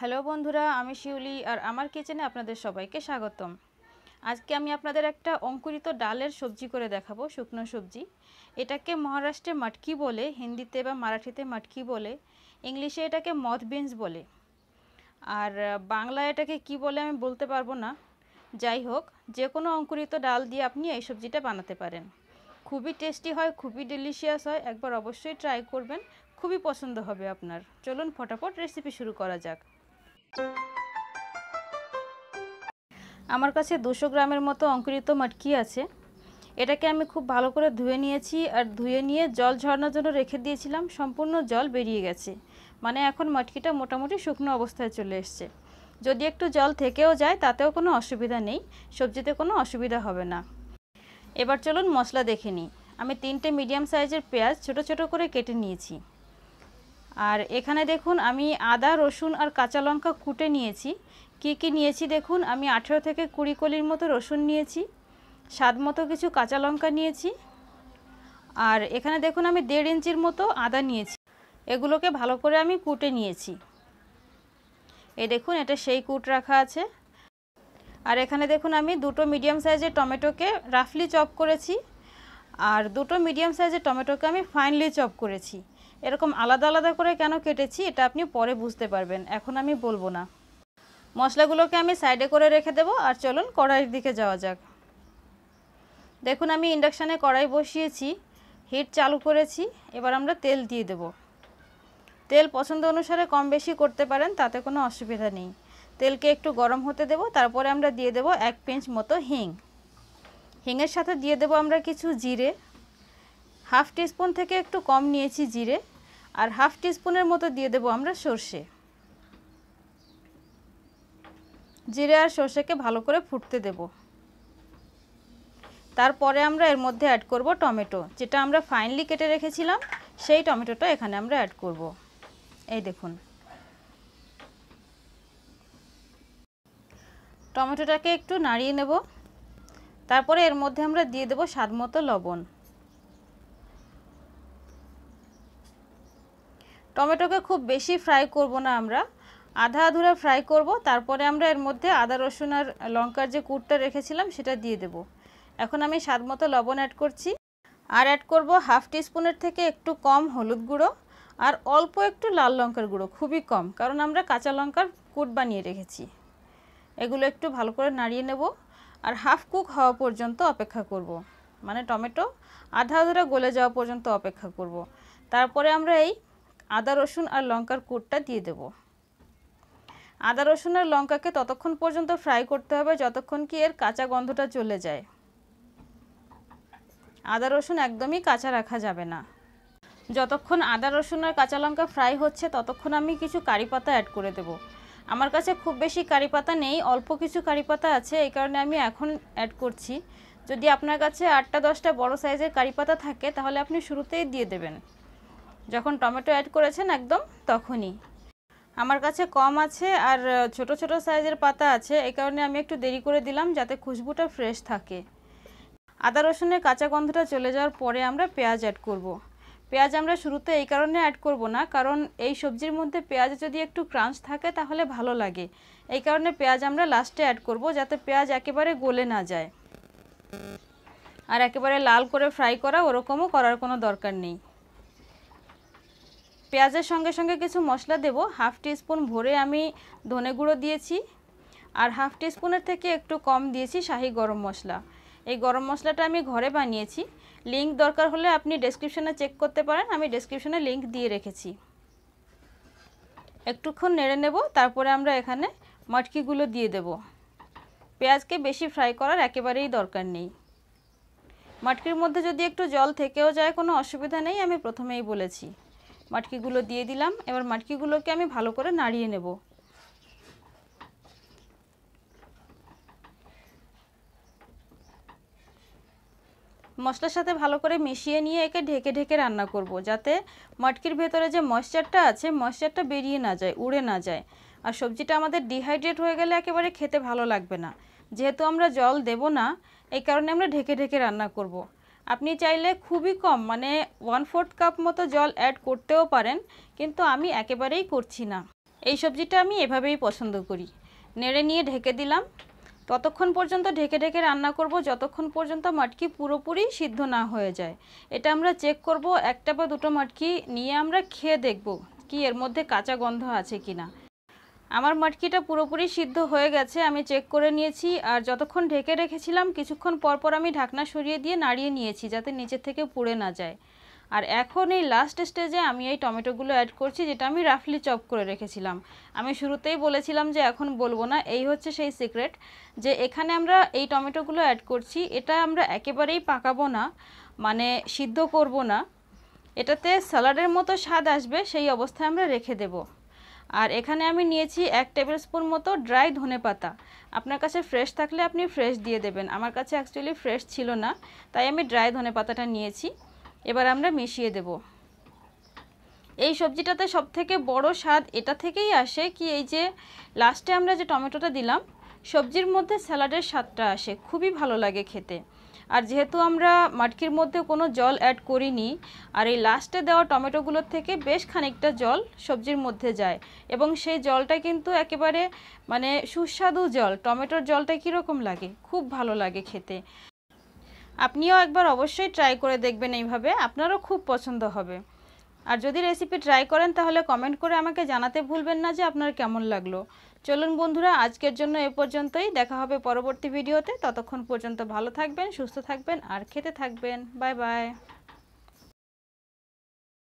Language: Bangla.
হ্যালো বন্ধুরা আমি শিউলি আর আমার কিচেনে আপনাদের সবাইকে স্বাগতম আজকে আমি আপনাদের একটা অঙ্কুরিত ডালের সবজি করে দেখাবো শুকনো সবজি এটাকে মহারাষ্ট্রে মাটকি বলে হিন্দিতে বা মারাঠিতে মাটকি বলে ইংলিশে এটাকে মথ বিনস বলে আর বাংলা এটাকে কি বলে আমি বলতে পারবো না যাই হোক যে কোনো অঙ্কুরিত ডাল দিয়ে আপনি এই সবজিটা বানাতে পারেন খুবই টেস্টি হয় খুবই ডেলিশিয়াস হয় একবার অবশ্যই ট্রাই করবেন খুবই পছন্দ হবে আপনার চলুন ফটাফট রেসিপি শুরু করা যাক আমার কাছে দুশো গ্রামের মতো অঙ্কুরিত মটকি আছে এটাকে আমি খুব ভালো করে ধুয়ে নিয়েছি আর ধুয়ে নিয়ে জল ঝরানোর জন্য রেখে দিয়েছিলাম সম্পূর্ণ জল বেরিয়ে গেছে মানে এখন মটকিটা মোটামুটি শুকনো অবস্থায় চলে এসছে যদি একটু জল থেকেও যায় তাতেও কোনো অসুবিধা নেই সবজিতে কোনো অসুবিধা হবে না এবার চলুন মশলা দেখে নিই আমি তিনটে মিডিয়াম সাইজের পেঁয়াজ ছোট ছোট করে কেটে নিয়েছি আর এখানে দেখুন আমি আদা রসুন আর কাঁচা লঙ্কা কুটে নিয়েছি কি কি নিয়েছি দেখুন আমি আঠেরো থেকে কুড়ি কলির মতো রসুন নিয়েছি স্বাদ মতো কিছু কাঁচা লঙ্কা নিয়েছি আর এখানে দেখুন আমি দেড় ইঞ্চির মতো আদা নিয়েছি এগুলোকে ভালো করে আমি কুটে নিয়েছি এই দেখুন এটা সেই কুট রাখা আছে আর এখানে দেখুন আমি দুটো মিডিয়াম সাইজের টমেটোকে রাফলি চপ করেছি আর দুটো মিডিয়াম সাইজের টমেটোকে আমি ফাইনলি চপ করেছি এরকম আলাদা আলাদা করে কেন কেটেছি এটা আপনি পরে বুঝতে পারবেন এখন আমি বলবো না মশলাগুলোকে আমি সাইডে করে রেখে দেব আর চলুন কড়াইয়ের দিকে যাওয়া যাক দেখুন আমি ইন্ডাকশানে কড়াই বসিয়েছি হিট চালু করেছি এবার আমরা তেল দিয়ে দেব তেল পছন্দ অনুসারে কম বেশি করতে পারেন তাতে কোনো অসুবিধা নেই তেলকে একটু গরম হতে দেব তারপরে আমরা দিয়ে দেব এক পেঞ্চ মতো হিং হিংয়ের সাথে দিয়ে দেব আমরা কিছু জিরে হাফ টিস্পুন থেকে একটু কম নিয়েছি জিরে আর হাফ টিস্পুনের মতো দিয়ে দেব আমরা সর্ষে জিরে আর সর্ষেকে ভালো করে ফুটতে দেব তারপরে আমরা এর মধ্যে অ্যাড করব টমেটো যেটা আমরা ফাইনলি কেটে রেখেছিলাম সেই টমেটোটা এখানে আমরা অ্যাড করব এই দেখুন টমেটোটাকে একটু নাড়িয়ে নেব তারপরে এর মধ্যে আমরা দিয়ে দেব মতো লবণ টমেটোকে খুব বেশি ফ্রাই করব না আমরা আধা আধুরা ফ্রাই করব তারপরে আমরা এর মধ্যে আদা রসুন আর লঙ্কার যে কুটটা রেখেছিলাম সেটা দিয়ে দেব এখন আমি স্বাদ মতো লবণ অ্যাড করছি আর অ্যাড করব হাফ টিস্পুনের থেকে একটু কম হলুদ গুঁড়ো আর অল্প একটু লাল লঙ্কার গুঁড়ো খুবই কম কারণ আমরা কাঁচা লঙ্কার কুট বানিয়ে রেখেছি এগুলো একটু ভালো করে নাড়িয়ে নেব আর হাফ কুক হওয়া পর্যন্ত অপেক্ষা করব। মানে টমেটো আধা আধুরা গলে যাওয়া পর্যন্ত অপেক্ষা করব। তারপরে আমরা এই আদা রসুন আর লঙ্কার কুটটা দিয়ে দেব আদা রসুন আর লঙ্কাকে ততক্ষণ পর্যন্ত ফ্রাই করতে হবে যতক্ষণ কি এর কাঁচা গন্ধটা চলে যায় আদা রসুন একদমই কাঁচা রাখা যাবে না যতক্ষণ আদা রসুন আর কাঁচা লঙ্কা ফ্রাই হচ্ছে ততক্ষণ আমি কিছু কারি পাতা অ্যাড করে দেব আমার কাছে খুব বেশি কারি পাতা নেই অল্প কিছু কারি পাতা আছে এই কারণে আমি এখন অ্যাড করছি যদি আপনার কাছে আটটা দশটা বড় সাইজের কারি পাতা থাকে তাহলে আপনি শুরুতেই দিয়ে দেবেন যখন টমেটো অ্যাড করেছেন একদম তখনই আমার কাছে কম আছে আর ছোট ছোট সাইজের পাতা আছে এই কারণে আমি একটু দেরি করে দিলাম যাতে খুশবুটা ফ্রেশ থাকে আদা রসুনের কাঁচা গন্ধটা চলে যাওয়ার পরে আমরা পেঁয়াজ অ্যাড করব। পেঁয়াজ আমরা শুরুতে এই কারণে অ্যাড করব না কারণ এই সবজির মধ্যে পেঁয়াজ যদি একটু ক্রাঞ্চ থাকে তাহলে ভালো লাগে এই কারণে পেঁয়াজ আমরা লাস্টে অ্যাড করব যাতে পেঁয়াজ একেবারে গলে না যায় আর একেবারে লাল করে ফ্রাই করা ওরকমও করার কোনো দরকার নেই পেঁয়াজের সঙ্গে সঙ্গে কিছু মশলা দেব হাফ টিস্পুন ভরে আমি ধনে গুঁড়ো দিয়েছি আর হাফ টিস্পুনের থেকে একটু কম দিয়েছি শাহি গরম মশলা এই গরম মশলাটা আমি ঘরে বানিয়েছি লিঙ্ক দরকার হলে আপনি ডেসক্রিপশানে চেক করতে পারেন আমি ডেসক্রিপশনে লিঙ্ক দিয়ে রেখেছি একটুক্ষণ নেড়ে নেব তারপরে আমরা এখানে মটকিগুলো দিয়ে দেব পেঁয়াজকে বেশি ফ্রাই করার একেবারেই দরকার নেই মাটকির মধ্যে যদি একটু জল থেকেও যায় কোনো অসুবিধা নেই আমি প্রথমেই বলেছি মাটকিগুলো দিয়ে দিলাম এবার মাটকিগুলোকে আমি ভালো করে নাড়িয়ে নেব মশলার সাথে ভালো করে মিশিয়ে নিয়ে একে ঢেকে ঢেকে রান্না করব যাতে মাটকির ভেতরে যে ময়েশ্চারটা আছে ময়েশ্চারটা বেরিয়ে না যায় উড়ে না যায় আর সবজিটা আমাদের ডিহাইড্রেট হয়ে গেলে একেবারে খেতে ভালো লাগবে না যেহেতু আমরা জল দেব না এই কারণে আমরা ঢেকে ঢেকে রান্না করব। আপনি চাইলে খুবই কম মানে ওয়ান ফোর্থ কাপ মতো জল অ্যাড করতেও পারেন কিন্তু আমি একেবারেই করছি না এই সবজিটা আমি এভাবেই পছন্দ করি নেড়ে নিয়ে ঢেকে দিলাম ততক্ষণ পর্যন্ত ঢেকে ঢেকে রান্না করব যতক্ষণ পর্যন্ত মাটকি পুরোপুরি সিদ্ধ না হয়ে যায় এটা আমরা চেক করব একটা বা দুটো মাটকি নিয়ে আমরা খেয়ে দেখব কি এর মধ্যে কাঁচা গন্ধ আছে কিনা না আমার মাটকিটা পুরোপুরি সিদ্ধ হয়ে গেছে আমি চেক করে নিয়েছি আর যতক্ষণ ঢেকে রেখেছিলাম কিছুক্ষণ পরপর আমি ঢাকনা সরিয়ে দিয়ে নাড়িয়ে নিয়েছি যাতে নিচের থেকে পুড়ে না যায় আর এখন এই লাস্ট স্টেজে আমি এই টমেটোগুলো অ্যাড করছি যেটা আমি রাফলি চপ করে রেখেছিলাম আমি শুরুতেই বলেছিলাম যে এখন বলবো না এই হচ্ছে সেই সিক্রেট যে এখানে আমরা এই টমেটোগুলো অ্যাড করছি এটা আমরা একেবারেই পাকাবো না মানে সিদ্ধ করব না এটাতে স্যালাডের মতো স্বাদ আসবে সেই অবস্থায় আমরা রেখে দেবো আর এখানে আমি নিয়েছি এক টেবিল স্পুন মতো ড্রাই ধনে পাতা আপনার কাছে ফ্রেশ থাকলে আপনি ফ্রেশ দিয়ে দেবেন আমার কাছে অ্যাকচুয়ালি ফ্রেশ ছিল না তাই আমি ড্রাই ধনে পাতাটা নিয়েছি এবার আমরা মিশিয়ে দেব এই সবজিটাতে সব থেকে বড়ো স্বাদ এটা থেকেই আসে কি এই যে লাস্টে আমরা যে টমেটোটা দিলাম সবজির মধ্যে স্যালাডের স্বাদটা আসে খুবই ভালো লাগে খেতে আর যেহেতু আমরা মাটকির মধ্যে কোনো জল অ্যাড করিনি আর এই লাস্টে দেওয়া টমেটোগুলোর থেকে বেশ খানিকটা জল সবজির মধ্যে যায় এবং সেই জলটা কিন্তু একেবারে মানে সুস্বাদু জল টমেটোর জলটা কীরকম লাগে খুব ভালো লাগে খেতে আপনিও একবার অবশ্যই ট্রাই করে দেখবেন এইভাবে আপনারও খুব পছন্দ হবে আর যদি রেসিপি ট্রাই করেন তাহলে কমেন্ট করে আমাকে জানাতে ভুলবেন না যে আপনার কেমন লাগলো চলুন বন্ধুরা আজকের জন্য এ পর্যন্তই দেখা হবে পরবর্তী ভিডিওতে ততক্ষণ পর্যন্ত ভালো থাকবেন সুস্থ থাকবেন আর খেতে থাকবেন বাই বাই